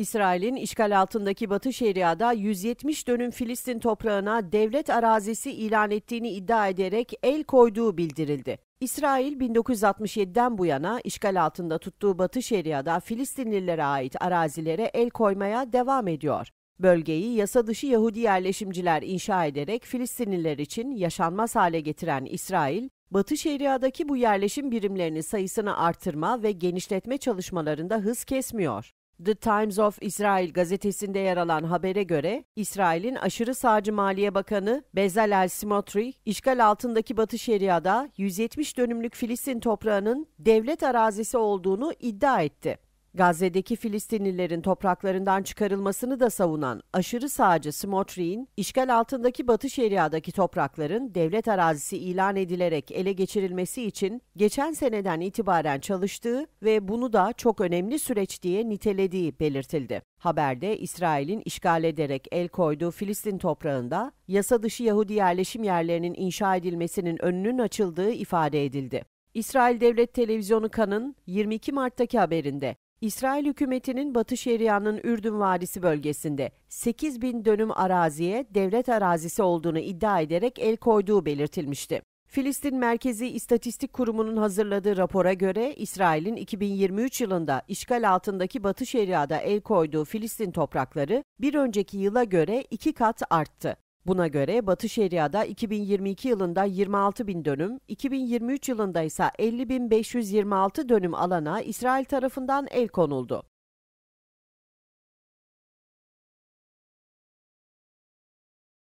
İsrail'in işgal altındaki Batı Şeria'da 170 dönüm Filistin toprağına devlet arazisi ilan ettiğini iddia ederek el koyduğu bildirildi. İsrail 1967'den bu yana işgal altında tuttuğu Batı Şeria'da Filistinlilere ait arazilere el koymaya devam ediyor. Bölgeyi yasa dışı Yahudi yerleşimciler inşa ederek Filistinliler için yaşanmaz hale getiren İsrail, Batı Şeria'daki bu yerleşim birimlerinin sayısını artırma ve genişletme çalışmalarında hız kesmiyor. The Times of Israel gazetesinde yer alan habere göre İsrail'in aşırı sağcı Maliye Bakanı Bezalel Smotrich, işgal altındaki Batı Şeria'da 170 dönümlük Filistin toprağının devlet arazisi olduğunu iddia etti. Gazze'deki Filistinlilerin topraklarından çıkarılmasını da savunan aşırı sağcı Smotrin, işgal altındaki Batı Şeria'daki toprakların devlet arazisi ilan edilerek ele geçirilmesi için geçen seneden itibaren çalıştığı ve bunu da çok önemli süreç diye nitelediği belirtildi. Haberde İsrail'in işgal ederek el koyduğu Filistin toprağında yasa dışı Yahudi yerleşim yerlerinin inşa edilmesinin önünün açıldığı ifade edildi. İsrail Devlet Televizyonu Kan'ın 22 Mart'taki haberinde İsrail hükümetinin Batı Şeria'nın Ürdün Vadisi bölgesinde 8 bin dönüm araziye devlet arazisi olduğunu iddia ederek el koyduğu belirtilmişti. Filistin Merkezi İstatistik Kurumu'nun hazırladığı rapora göre İsrail'in 2023 yılında işgal altındaki Batı Şeria'da el koyduğu Filistin toprakları bir önceki yıla göre iki kat arttı. Buna göre Batı Şeria'da 2022 yılında 26 bin dönüm, 2023 yılında ise 50.526 dönüm alana İsrail tarafından el konuldu.